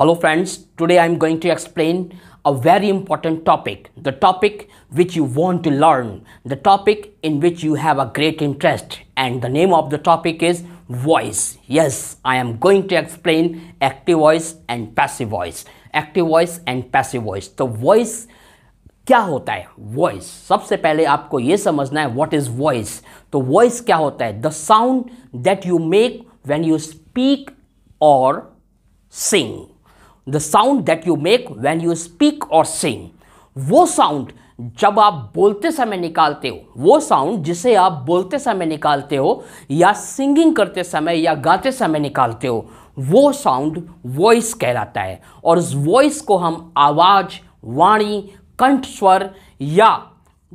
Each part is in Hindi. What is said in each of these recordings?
Hello friends, today I am going to explain a very important topic, the topic which you want to learn, the topic in which you have a great interest and the name of the topic is voice. Yes, I am going to explain active voice and passive voice. Active voice and passive voice. The voice क्या होता है voice. सबसे पहले आपको ये समझना है what is voice. वॉइस तो वॉइस क्या होता the sound that you make when you speak or sing. The sound that you make when you speak or sing वो साउंड जब आप बोलते समय निकालते हो वो साउंड जिसे आप बोलते समय निकालते हो या सिंगिंग करते समय या गाते समय निकालते हो वो साउंड वॉइस कहलाता है और उस वॉइस को हम आवाज़ वाणी कंठ स्वर या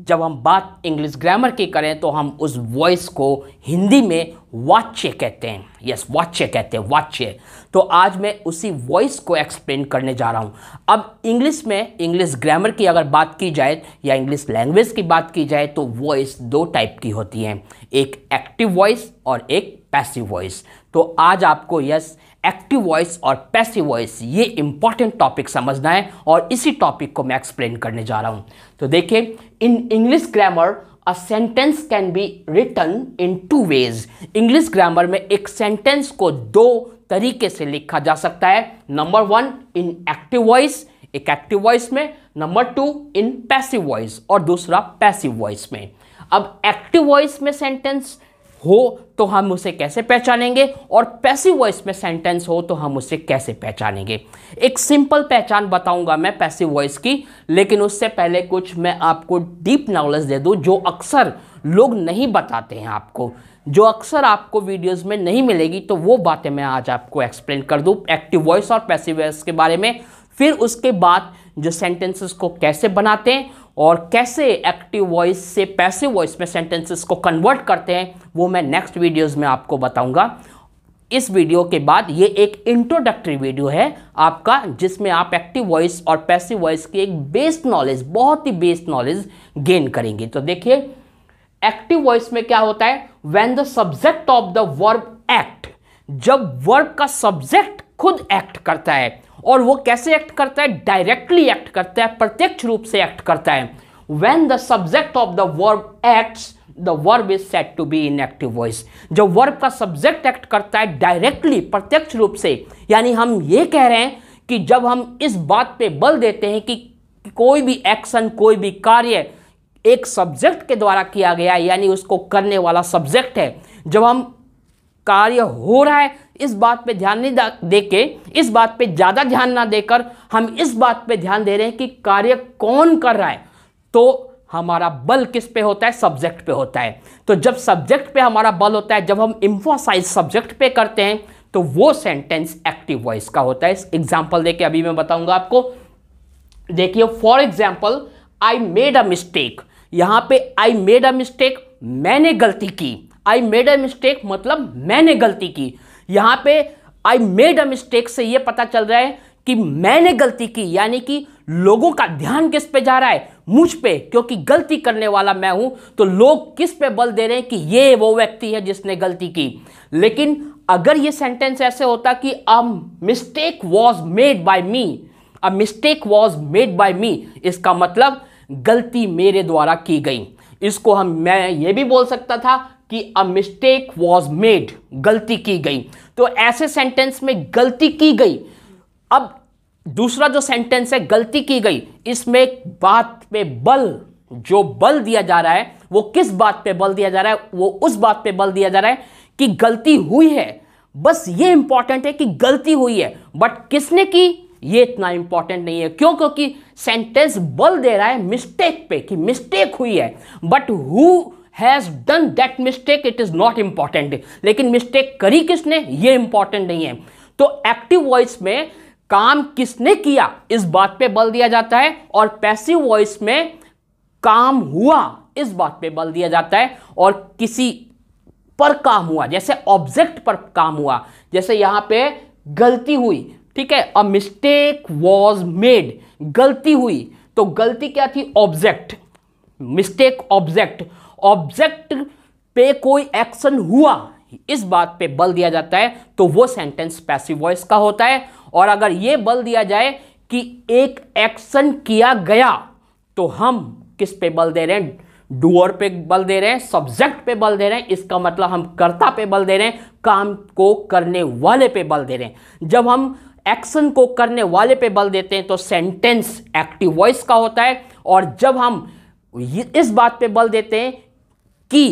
जब हम बात इंग्लिश ग्रामर की करें तो हम उस वॉइस को हिंदी में वाच्य कहते हैं यस वाच्य कहते हैं वाच्य तो आज मैं उसी वॉइस को एक्सप्लेन करने जा रहा हूँ अब इंग्लिश में इंग्लिश ग्रामर की अगर बात की जाए या इंग्लिश लैंग्वेज की बात की जाए तो वॉइस दो टाइप की होती हैं एक एक्टिव वॉइस और एक पैसिव वॉइस तो आज आपको यस एक्टिव वॉइस और पैसिव वॉइस ये इंपॉर्टेंट टॉपिक समझना है और इसी टॉपिक को मैं एक्सप्लेन करने जा रहा हूँ तो देखिए in English grammar a sentence can be written in two ways English grammar में एक सेंटेंस को दो तरीके से लिखा जा सकता है number one in active voice एक एक्टिव वॉइस में number two in passive voice और दूसरा पैसिव वॉइस में अब एक्टिव वॉइस में सेंटेंस हो तो हम उसे कैसे पहचानेंगे और पैसिव वॉइस में सेंटेंस हो तो हम उसे कैसे पहचानेंगे एक सिंपल पहचान बताऊंगा मैं पैसिव वॉइस की लेकिन उससे पहले कुछ मैं आपको डीप नॉलेज दे दूं जो अक्सर लोग नहीं बताते हैं आपको जो अक्सर आपको वीडियोस में नहीं मिलेगी तो वो बातें मैं आज आपको एक्सप्लेन कर दूँ एक्टिव वॉइस और पैसिव वॉइस के बारे में फिर उसके बाद जो सेंटेंसेस को कैसे बनाते हैं और कैसे एक्टिव वॉइस से पैसिव वॉइस में सेंटेंसेस को कन्वर्ट करते हैं वो मैं नेक्स्ट वीडियोस में आपको बताऊंगा इस वीडियो के बाद ये एक इंट्रोडक्टरी वीडियो है आपका जिसमें आप एक्टिव वॉइस और पैसिव वॉइस की एक बेस्ड नॉलेज बहुत ही बेस्ड नॉलेज गेन करेंगे तो देखिए एक्टिव वॉइस में क्या होता है when the subject of the verb act जब वर्ब का सब्जेक्ट खुद एक्ट करता है और वो कैसे एक्ट करता है डायरेक्टली एक्ट करता है प्रत्यक्ष रूप से एक्ट करता है when the subject of the verb act the verb is set to be in active voice जब वर्ब का सब्जेक्ट एक्ट करता है डायरेक्टली प्रत्यक्ष रूप से यानी हम ये कह रहे हैं कि जब हम इस बात पे बल देते हैं कि कोई भी एक्शन कोई भी कार्य एक सब्जेक्ट के द्वारा किया गया यानी उसको करने वाला सब्जेक्ट है जब हम कार्य हो रहा है इस बात पे ध्यान नहीं दे के इस बात पे ज़्यादा ध्यान ना देकर हम इस बात पे ध्यान दे रहे हैं कि कार्य कौन कर रहा है तो हमारा बल किस पे होता है सब्जेक्ट पे होता है तो जब सब्जेक्ट पे हमारा बल होता है जब हम इम्फोसाइज सब्जेक्ट पे करते हैं तो वो सेंटेंस एक्टिव वॉइस का होता है एग्जाम्पल देके अभी मैं बताऊंगा आपको देखिए for example I made a mistake यहां पे आई मेड अ मिस्टेक मैंने गलती की आई मेड अ मिस्टेक मतलब मैंने गलती की यहां पे आई मेड अ मिस्टेक से ये पता चल रहा है कि मैंने गलती की यानी कि लोगों का ध्यान किस पे जा रहा है मुझ पे क्योंकि गलती करने वाला मैं हूं तो लोग किस पे बल दे रहे हैं कि ये वो व्यक्ति है जिसने गलती की लेकिन अगर ये सेंटेंस ऐसे होता कि a mistake was made by me a mistake was made by me इसका मतलब गलती मेरे द्वारा की गई इसको हम मैं ये भी बोल सकता था कि अ मिस्टेक वॉज मेड गलती की गई तो ऐसे सेंटेंस में गलती की गई अब दूसरा जो सेंटेंस है गलती की गई इसमें बात पे बल जो बल दिया जा रहा है वो किस बात पे बल दिया जा रहा है वो उस बात पे बल दिया जा रहा है कि गलती हुई है बस ये इंपॉर्टेंट है कि गलती हुई है बट किसने की ये इतना इंपॉर्टेंट नहीं है क्यों क्योंकि सेंटेंस बल दे रहा है मिस्टेक पे कि मिस्टेक हुई है but who has done that mistake it is not important लेकिन मिस्टेक करी किसने ये इंपॉर्टेंट नहीं है तो एक्टिव वॉइस में काम किसने किया इस बात पे बल दिया जाता है और पैसिव वॉइस में काम हुआ इस बात पे बल दिया जाता है और किसी पर काम हुआ जैसे ऑब्जेक्ट पर काम हुआ जैसे यहाँ पे गलती हुई ठीक है अ मिस्टेक वॉज मेड गलती हुई तो गलती क्या थी ऑब्जेक्ट मिस्टेक ऑब्जेक्ट ऑब्जेक्ट पे कोई एक्शन हुआ इस बात पे बल दिया जाता है तो वो सेंटेंस पैसिव वॉइस का होता है और अगर ये बल दिया जाए कि एक एक्शन किया गया तो हम किस पे बल दे रहे हैं डूअर पे बल दे रहे हैं सब्जेक्ट पे बल दे रहे हैं इसका मतलब हम कर्ता पे बल दे रहे हैं काम को करने वाले पे बल दे रहे हैं जब हम एक्शन को करने वाले पे बल देते हैं तो सेंटेंस एक्टिव वॉइस का होता है और जब हम इस बात पे बल देते हैं कि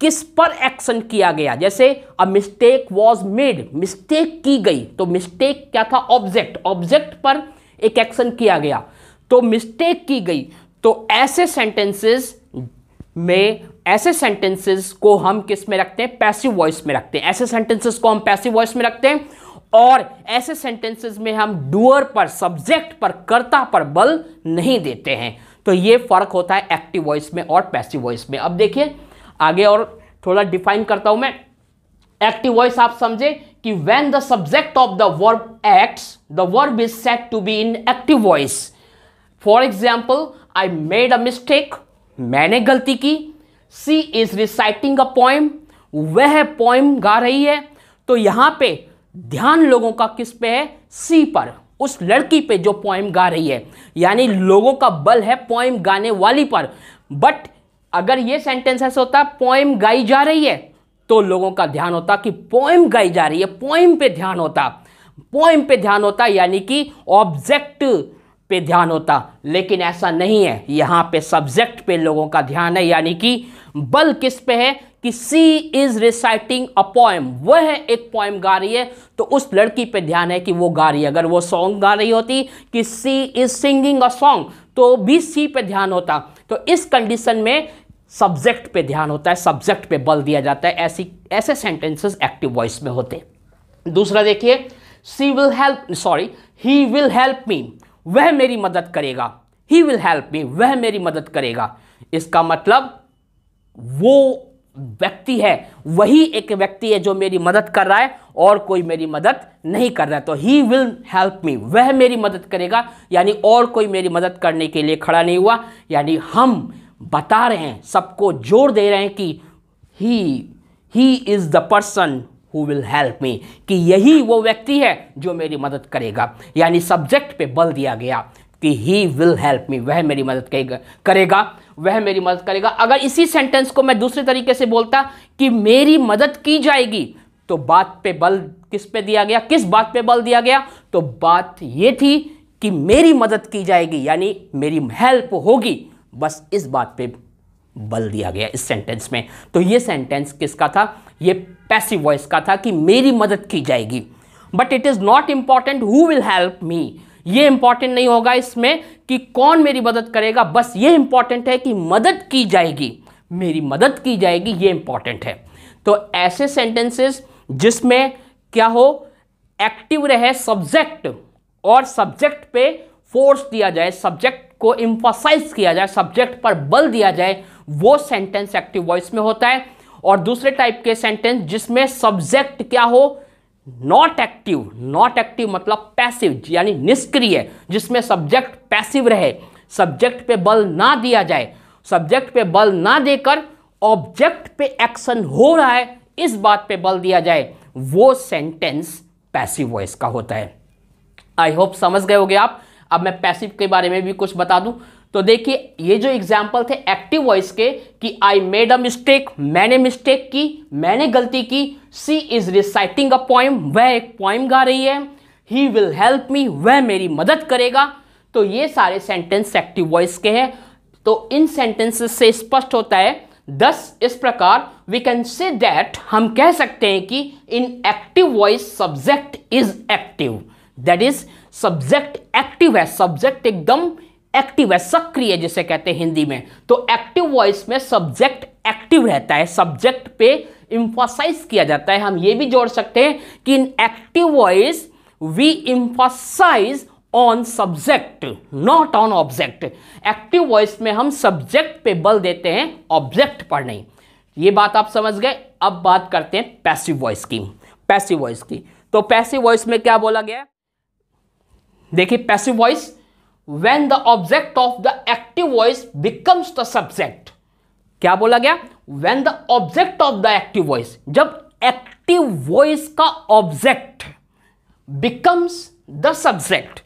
किस पर एक्शन किया गया जैसे a mistake was made mistake की गई तो मिस्टेक क्या था ऑब्जेक्ट ऑब्जेक्ट पर एक एक्शन किया गया तो मिस्टेक की गई तो ऐसे सेंटेंसेस में ऐसे सेंटेंसेस को हम किस में रखते हैं पैसिव वॉइस में रखते हैं ऐसे सेंटेंसेस को हम पैसिव वॉइस में रखते हैं और ऐसे सेंटेंसेस में हम डूअर पर सब्जेक्ट पर कर्ता पर बल नहीं देते हैं तो ये फर्क होता है एक्टिव वॉइस में और पैसिव वॉइस में अब देखिए आगे और थोड़ा डिफाइन करता हूं मैं एक्टिव वॉइस आप समझे कि when the subject of the verb acts the verb is set to be in active voice for example I made a mistake मैंने गलती की she is reciting a poem वह पॉइम गा रही है तो यहां पे ध्यान लोगों का किस पे है सी पर उस लड़की पे जो पोइम गा रही है यानी लोगों का बल है पोइम गाने वाली पर बट अगर ये सेंटेंस ऐसा होता है पोइम गाई जा रही है तो लोगों का ध्यान होता कि पोइम गाई जा रही है पोइम पे ध्यान होता पोइम पे ध्यान होता यानी कि ऑब्जेक्ट पे ध्यान होता लेकिन ऐसा नहीं है यहाँ पे सब्जेक्ट पे लोगों का ध्यान है यानी कि बल किस पे है कि she is reciting a poem वह एक पोएम गा रही है तो उस लड़की पे ध्यान है कि वो गा रही है अगर वो सॉन्ग गा रही होती कि she is singing a song तो भी सी पे ध्यान होता तो इस कंडीशन में सब्जेक्ट पे ध्यान होता है सब्जेक्ट पे बल दिया जाता है ऐसी ऐसे सेंटेंसेस एक्टिव वॉइस में होते हैं दूसरा देखिए she will help sorry he will help me वह मेरी मदद करेगा ही विल हेल्प मी वह मेरी मदद करेगा इसका मतलब वो व्यक्ति है वही एक व्यक्ति है जो मेरी मदद कर रहा है और कोई मेरी मदद नहीं कर रहा है तो ही विल हेल्प मी वह मेरी मदद करेगा यानी और कोई मेरी मदद करने के लिए खड़ा नहीं हुआ यानी हम बता रहे हैं सबको जोर दे रहे हैं कि he he is the person who will help me कि यही वो व्यक्ति है जो मेरी मदद करेगा यानी सब्जेक्ट पे बल दिया गया कि ही विल हेल्प मी वह मेरी मदद करेगा वह मेरी मदद करेगा अगर इसी सेंटेंस को मैं दूसरे तरीके से बोलता कि मेरी मदद की जाएगी तो बात पे बल किस पे दिया गया किस बात पे बल दिया गया तो बात ये थी कि मेरी मदद की जाएगी यानी मेरी हेल्प होगी बस इस बात पे बल दिया गया इस सेंटेंस में तो ये सेंटेंस किसका था ये पैसिव वॉइस का था कि मेरी मदद की जाएगी but it is not important who will help me ये इंपॉर्टेंट नहीं होगा इसमें कि कौन मेरी मदद करेगा बस ये इंपॉर्टेंट है कि मदद की जाएगी मेरी मदद की जाएगी ये इंपॉर्टेंट है तो ऐसे सेंटेंसेस जिसमें क्या हो एक्टिव रहे सब्जेक्ट और सब्जेक्ट पे फोर्स दिया जाए सब्जेक्ट को इंफोसाइज किया जाए सब्जेक्ट पर बल दिया जाए वो सेंटेंस एक्टिव वॉइस में होता है और दूसरे टाइप के सेंटेंस जिसमें सब्जेक्ट क्या हो नॉट एक्टिव नॉट एक्टिव मतलब पैसिव यानी निष्क्रिय जिसमें सब्जेक्ट पैसिव रहे सब्जेक्ट पे बल ना दिया जाए सब्जेक्ट पे बल ना देकर ऑब्जेक्ट पे एक्शन हो रहा है इस बात पे बल दिया जाए वो सेंटेंस पैसिव वॉइस का होता है आई होप समझ गए होगे आप अब मैं पैसिव के बारे में भी कुछ बता दूं तो देखिए ये जो एग्जाम्पल थे एक्टिव वॉइस के कि आई मेड अ मिस्टेक मैंने मिस्टेक की मैंने गलती की she is reciting a poem वह एक पॉइम गा रही है ही विल हेल्प मी वह मेरी मदद करेगा तो ये सारे सेंटेंस एक्टिव वॉइस के हैं तो इन सेंटेंसेस से स्पष्ट होता है दस इस प्रकार वी कैन से दैट हम कह सकते हैं कि in active voice subject is active that is subject active है सब्जेक्ट एकदम एक्टिव है सक्रिय जिसे कहते हैं हिंदी में तो एक्टिव वॉइस में सब्जेक्ट एक्टिव रहता है सब्जेक्ट पे इंफोसाइज किया जाता है हम ये भी जोड़ सकते हैं कि in active voice we emphasize on subject not on object active voice में हम सब्जेक्ट पे बल देते हैं ऑब्जेक्ट पर नहीं ये बात आप समझ गए अब बात करते हैं पैसिव वॉइस की पैसिव वॉइस की तो पैसिव वॉइस में क्या बोला गया देखिए passive voice when the object of the active voice becomes the subject क्या बोला गया when the object of the active voice जब एक्टिव वॉइस का object becomes the subject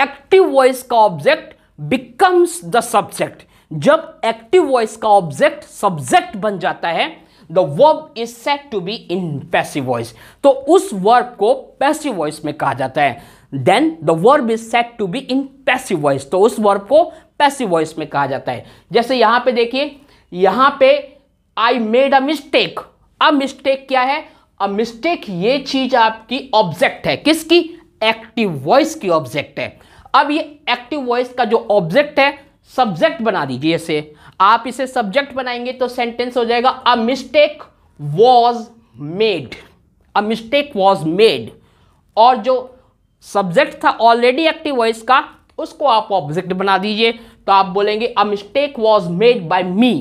active voice का ऑब्जेक्ट बिकम्स द सब्जेक्ट जब एक्टिव वॉइस का ऑब्जेक्ट सब्जेक्ट बन जाता है the verb is set to be in passive voice तो उस वर्ब को पैसिव वॉइस में कहा जाता है then the verb is set to be in passive voice तो उस वर्ब को पैसिव वॉइस में कहा जाता है जैसे यहां पे देखिए यहां पे I made a mistake a mistake क्या है अ मिस्टेक ये चीज आपकी ऑब्जेक्ट है किसकी एक्टिव वॉइस की ऑब्जेक्ट है अब ये एक्टिव वॉइस का जो ऑब्जेक्ट है सब्जेक्ट बना दीजिए इसे आप इसे सब्जेक्ट बनाएंगे तो सेंटेंस हो जाएगा a mistake was made a mistake was made और जो सब्जेक्ट था ऑलरेडी एक्टिव वॉइस का उसको आप ऑब्जेक्ट बना दीजिए तो आप बोलेंगे a mistake was made by me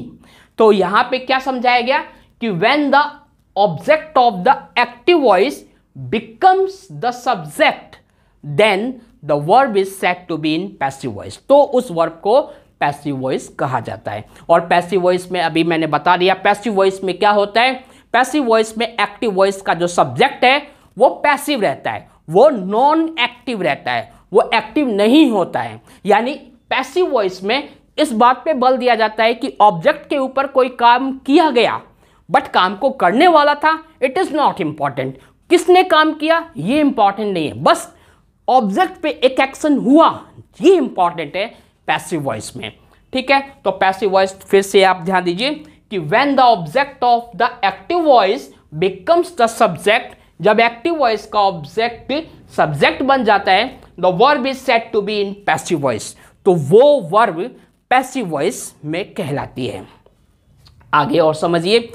तो यहां पे क्या समझाया गया कि when the object of the active voice becomes the subject then the verb is set to be in passive voice तो उस वर्ब को पैसिव वॉइस कहा जाता है और पैसिव वॉइस में अभी मैंने बता दिया पैसिव वॉइस में क्या होता है पैसिव वॉइस में एक्टिव वॉइस का जो सब्जेक्ट है वो पैसिव रहता है वो नॉन एक्टिव रहता है वो एक्टिव नहीं होता है यानी पैसिव वॉइस में इस बात पे बल दिया जाता है कि ऑब्जेक्ट के ऊपर कोई काम किया गया बट काम को करने वाला था इट इज़ नॉट इम्पॉर्टेंट किसने काम किया ये इम्पॉर्टेंट नहीं है बस ऑब्जेक्ट पे एक एक्शन हुआ ये इम्पॉर्टेंट है पैसिव वॉइस में ठीक है तो पैसिव वॉइस फिर से आप ध्यान दीजिए कि when the object of the active voice becomes the subject जब एक्टिव वॉइस का ऑब्जेक्ट सब्जेक्ट बन जाता है the verb is set to be in passive voice तो वो वर्ब पैसिव वॉइस में कहलाती है आगे और समझिए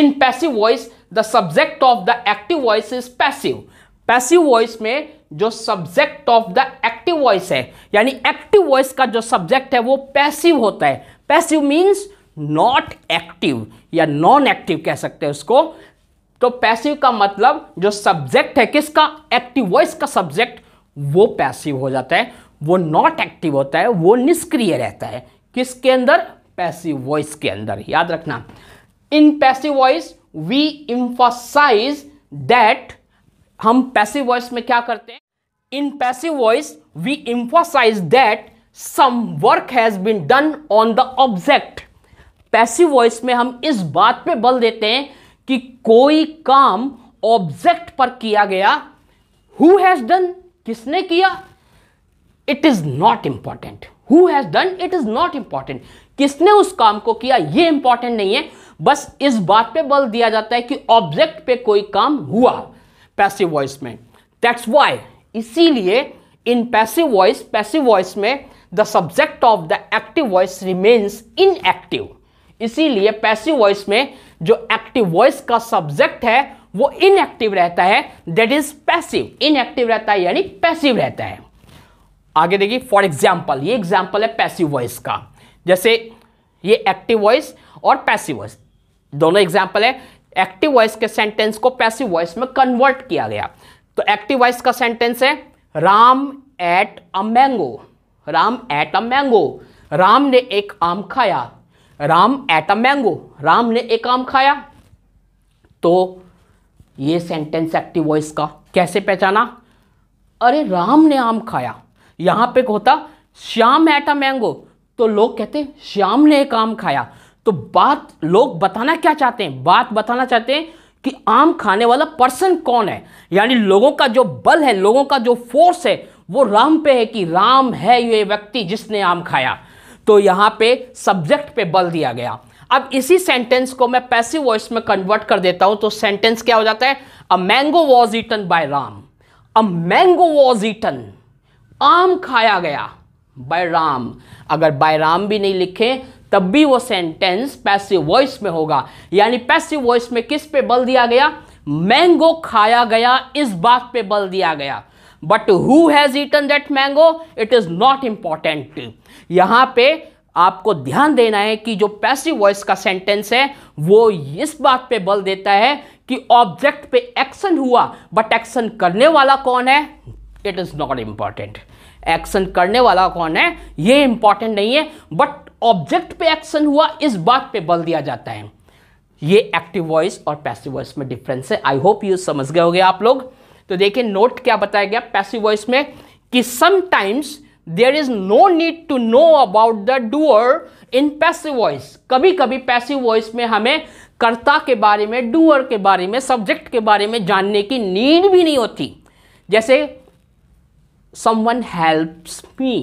in passive voice the subject of the active voice is passive passive voice में जो subject of the active voice है यानी एक्टिव वॉइस का जो सब्जेक्ट है वो पैसिव होता है पैसिव मीन्स नॉट एक्टिव या नॉन एक्टिव कह सकते हैं उसको तो पैसिव का मतलब जो सब्जेक्ट है किसका एक्टिव वॉइस का सब्जेक्ट वो पैसिव हो जाता है वो नॉट एक्टिव होता है वो निष्क्रिय रहता है किसके अंदर पैसिव वॉइस के अंदर याद रखना in passive voice we emphasize that हम पैसिव वॉइस में क्या करते हैं in passive voice we emphasize that some work has been done on the object passive voice में हम इस बात पे बल देते हैं कि कोई काम ऑब्जेक्ट पर किया गया हु हैज डन किसने किया it is not important who has done it is not important किसने उस काम को किया ये इंपॉर्टेंट नहीं है बस इस बात पे बल दिया जाता है कि ऑब्जेक्ट पे कोई काम हुआ पैसिव वॉइस में दैट्स वाई इसीलिए in passive voice passive voice में the subject of the active voice remains inactive इसीलिए पैसिव वॉइस में जो एक्टिव वॉइस का सब्जेक्ट है वो इनएक्टिव रहता है दैट इज पैसिव इनएक्टिव रहता है यानी पैसिव रहता है आगे देखिए फॉर एग्जाम्पल ये एग्जाम्पल है पैसिव वॉइस का जैसे ये एक्टिव वॉइस और पैसिव वॉइस दोनों एग्जाम्पल है एक्टिव वॉइस के सेंटेंस को पैसिव वॉइस में कन्वर्ट किया गया तो एक्टिव वॉइस का सेंटेंस है Ram ate a mango Ram ate a mango Ram ने एक आम खाया Ram ate a mango Ram ने एक आम खाया तो ये सेंटेंस एक्टिव वॉइस का कैसे पहचाना अरे राम ने आम खाया यहां पे होता श्याम एट अ मैंगो तो लोग कहते श्याम ने एक आम खाया तो बात लोग बताना क्या चाहते हैं बात बताना चाहते हैं कि आम खाने वाला पर्सन कौन है यानी लोगों का जो बल है लोगों का जो फोर्स है वो राम पे है कि राम है ये व्यक्ति जिसने आम खाया तो यहां पे सब्जेक्ट पे बल दिया गया अब इसी सेंटेंस को मैं पैसिव वॉइस में कन्वर्ट कर देता हूं तो सेंटेंस क्या हो जाता है a mango was eaten by Ram a mango was eaten आम खाया गया बाय राम अगर बाय राम भी नहीं लिखे तब भी वो सेंटेंस पैसिव वॉइस में होगा यानी पैसिव वॉइस में किस पे बल दिया गया मैंगो खाया गया इस बात पे बल दिया गया but who has eaten that mango it is not important यहां पे आपको ध्यान देना है कि जो पैसिव वॉइस का सेंटेंस है वो इस बात पे बल देता है कि ऑब्जेक्ट पे एक्शन हुआ बट एक्शन करने वाला कौन है it is not important action करने वाला कौन है ये इंपॉर्टेंट नहीं है बट ऑब्जेक्ट पे एक्शन हुआ इस बात पे बल दिया जाता है ये एक्टिव वॉइस और पैसिव वॉइस में डिफरेंस है आई होप यू समझ गए होगे आप लोग तो देखिए नोट क्या बताया गया पैसिव वॉइस में कि sometimes there is no need to know about the doer in passive voice कभी कभी पैसिव वॉइस में हमें कर्ता के बारे में डूअर के बारे में सब्जेक्ट के बारे में जानने की नीड भी नहीं होती जैसे समवन हेल्प्स मी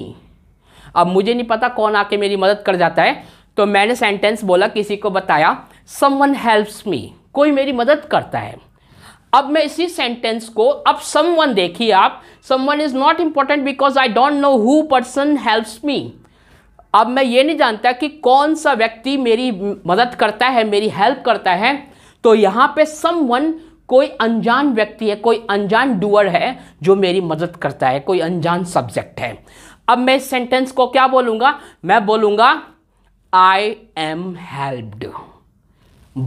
अब मुझे नहीं पता कौन आके मेरी मदद कर जाता है तो मैंने सेंटेंस बोला किसी को बताया समवन हेल्प्स मी कोई मेरी मदद करता है अब मैं इसी सेंटेंस को अब समवन देखिए आप someone is not important because I don't know who person helps me अब मैं ये नहीं जानता कि कौन सा व्यक्ति मेरी मदद करता है मेरी हेल्प करता है तो यहाँ पे समवन कोई अनजान व्यक्ति है कोई अनजान डूअर है जो मेरी मदद करता है कोई अनजान सब्जेक्ट है अब मैं इस सेंटेंस को क्या बोलूंगा मैं बोलूंगा I am helped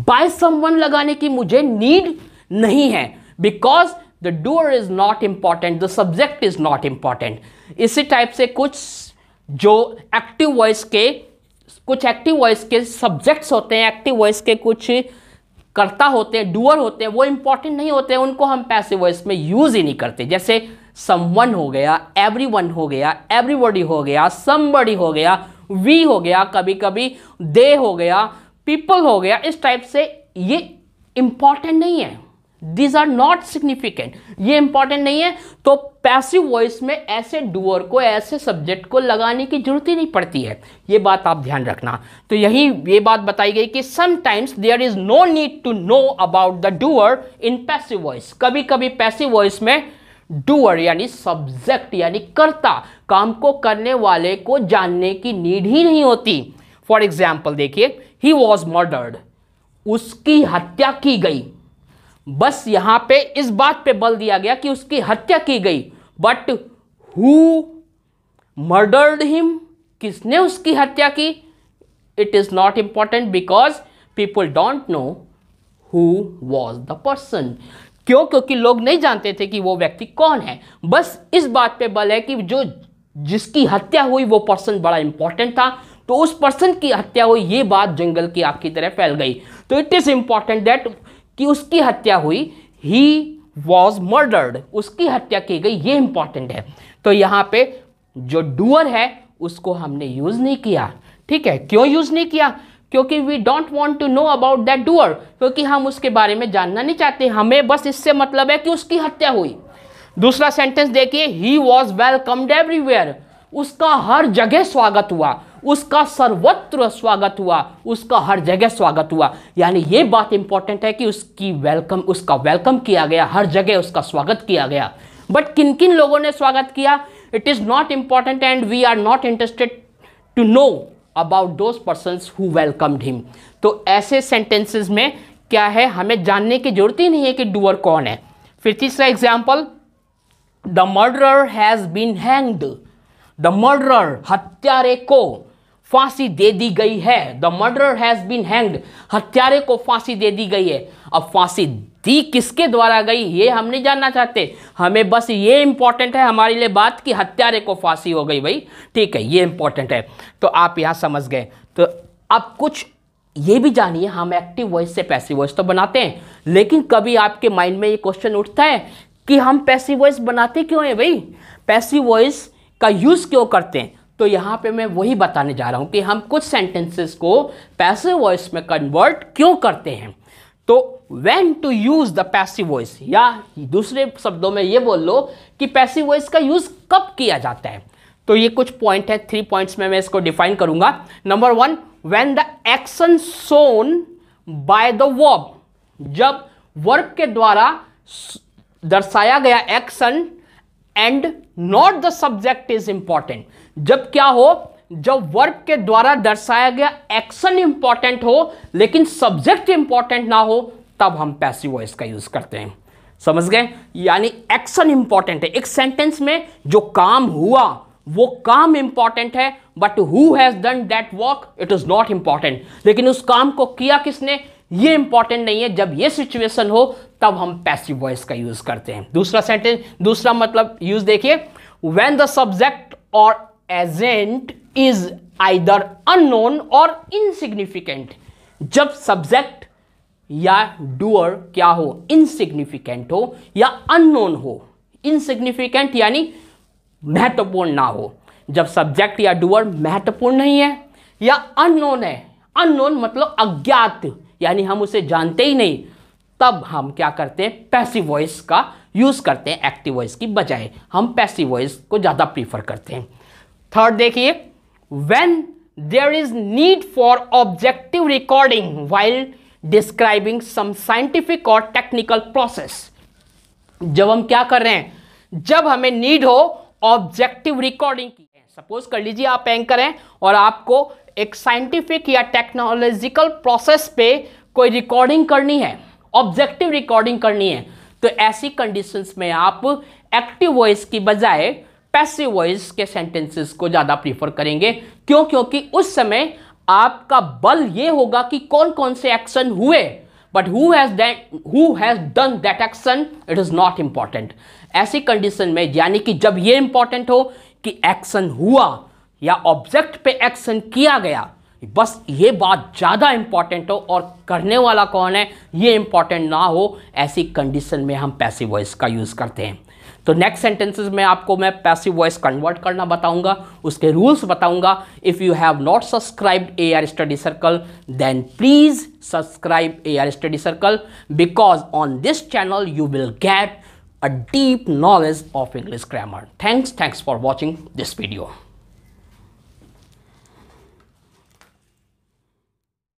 by someone लगाने की मुझे नीड नहीं है because the doer is not important the subject is not important इसी टाइप से कुछ जो एक्टिव वॉइस के कुछ एक्टिव वॉइस के सब्जेक्ट्स होते हैं एक्टिव वॉइस के कुछ करता होते हैं डूअर होते हैं वो इंपॉर्टेंट नहीं होते हैं उनको हम पैसिव वॉइस में यूज़ ही नहीं करते जैसे समवन हो गया एवरीवन हो गया एवरीबॉडी हो गया समबडी हो गया वी हो गया कभी कभी दे हो गया पीपल हो गया इस टाइप से ये इंपॉर्टेंट नहीं है दीज आर नॉट सिग्निफिकेंट ये इंपॉर्टेंट नहीं है तो पैसिव वॉइस में ऐसे डूअर को ऐसे सब्जेक्ट को लगाने की जरूरत ही नहीं पड़ती है ये बात आप ध्यान रखना तो यही ये बात बताई गई कि sometimes there is no need to know about the doer in passive voice कभी कभी पैसिव वॉइस में डूअर यानी सब्जेक्ट यानी कर्ता काम को करने वाले को जानने की नीड ही नहीं होती फॉर एग्जाम्पल देखिए ही वॉज मर्डर्ड उसकी हत्या की गई बस यहां पे इस बात पे बल दिया गया कि उसकी हत्या की गई बट हु मर्डर्ड हिम किसने उसकी हत्या की it is not important because people don't know who was the person क्यों क्योंकि लोग नहीं जानते थे कि वो व्यक्ति कौन है बस इस बात पे बल है कि जो जिसकी हत्या हुई वो पर्सन बड़ा इंपॉर्टेंट था तो उस पर्सन की हत्या हुई ये बात जंगल की आग की तरह फैल गई तो इट इज़ इंपॉर्टेंट दैट कि उसकी हत्या हुई ही वॉज मर्डर्ड उसकी हत्या की गई ये इंपॉर्टेंट है तो यहाँ पे जो डूअर है उसको हमने यूज़ नहीं किया ठीक है क्यों यूज़ नहीं किया क्योंकि we don't want to know about that doer क्योंकि हम उसके बारे में जानना नहीं चाहते हमें बस इससे मतलब है कि उसकी हत्या हुई दूसरा सेंटेंस देखिए ही वॉज वेलकम्ड एवरीवेयर उसका हर जगह स्वागत हुआ उसका सर्वत्र स्वागत हुआ उसका हर जगह स्वागत हुआ यानी ये बात इंपॉर्टेंट है कि उसकी वेलकम उसका वेलकम किया गया हर जगह उसका स्वागत किया गया बट किन किन लोगों ने स्वागत किया it is not important and we are not interested to know about those person who welcomed him तो ऐसे सेंटेंसेस में क्या है हमें जानने की जरूरत ही नहीं है कि डूअर कौन है फिर तीसरा example the murder has been hanged the murder हत्यारे को फांसी दे दी गई है the murder has been hanged हत्यारे को फांसी दे दी गई है अब फांसी दी किसके द्वारा गई ये हम नहीं जानना चाहते हमें बस ये इंपॉर्टेंट है हमारे लिए बात कि हत्यारे को फांसी हो गई भाई ठीक है ये इंपॉर्टेंट है तो आप यहाँ समझ गए तो अब कुछ ये भी जानिए हम एक्टिव वॉइस से पैसिव वॉइस तो बनाते हैं लेकिन कभी आपके माइंड में ये क्वेश्चन उठता है कि हम पैसिव वॉइस बनाते क्यों हैं भाई पैसिव वॉइस का यूज़ क्यों करते हैं तो यहाँ पे मैं वही बताने जा रहा हूँ कि हम कुछ सेंटेंसेस को पैसिव वॉइस में कन्वर्ट क्यों करते हैं तो when to use the passive voice या दूसरे शब्दों में ये बोल लो कि पैसिव वॉइस का यूज़ कब किया जाता है तो ये कुछ पॉइंट है थ्री पॉइंट्स में मैं इसको डिफाइन करूंगा number one when the action shown by the verb जब वर्ब के द्वारा दर्शाया गया action and not the subject is important जब क्या हो जब वर्ब के द्वारा दर्शाया गया एक्शन इंपॉर्टेंट हो लेकिन सब्जेक्ट इंपॉर्टेंट ना हो तब हम पैसिव वॉइस का यूज करते हैं समझ गए यानी एक्शन इंपॉर्टेंट है एक सेंटेंस में जो काम हुआ वो काम इंपॉर्टेंट है but who has done that work it is not important लेकिन उस काम को किया किसने ये इंपॉर्टेंट नहीं है जब ये सिचुएशन हो तब हम पैसिव वॉइस का यूज करते हैं दूसरा सेंटेंस दूसरा मतलब यूज देखिए when the subject or agent is either unknown or insignificant जब सब्जेक्ट या डूअर क्या हो इनसिग्निफिकेंट हो या अननोन हो इनसिग्निफिकेंट यानी महत्वपूर्ण ना हो जब सब्जेक्ट या डूअर महत्वपूर्ण नहीं है या अननोन है अननोन मतलब अज्ञात यानी हम उसे जानते ही नहीं तब हम क्या करते हैं पैसिव वॉइस का यूज़ करते हैं एक्टिव वॉइस की बजाय हम पैसिव वॉइस को ज़्यादा प्रीफर करते हैं थर्ड देखिए when there is need for objective recording while describing some scientific or technical process जब हम क्या कर रहे हैं जब हमें नीड हो ऑब्जेक्टिव रिकॉर्डिंग की सपोज कर लीजिए आप एंकर हैं और आपको एक साइंटिफिक या टेक्नोलॉजिकल प्रोसेस पे कोई रिकॉर्डिंग करनी है ऑब्जेक्टिव रिकॉर्डिंग करनी है तो ऐसी कंडीशंस में आप एक्टिव वॉइस की बजाय पैसिव वॉइस के सेंटेंसेस को ज़्यादा प्रीफर करेंगे क्यों क्योंकि उस समय आपका बल ये होगा कि कौन कौन से एक्शन हुए but who has done that action it is not important ऐसी कंडीशन में यानी कि जब ये इंपॉर्टेंट हो कि एक्शन हुआ या ऑब्जेक्ट पे एक्शन किया गया बस ये बात ज़्यादा इंपॉर्टेंट हो और करने वाला कौन है ये इंपॉर्टेंट ना हो ऐसी कंडीशन में हम पैसिव वॉइस का यूज़ करते हैं तो नेक्स्ट सेंटेंसेज में आपको मैं पैसिव वॉइस कन्वर्ट करना बताऊंगा उसके रूल्स बताऊंगा if you have not subscribed A R study circle then please subscribe A R study circle because on this channel you will get a deep knowledge of English grammar thanks thanks for watching this video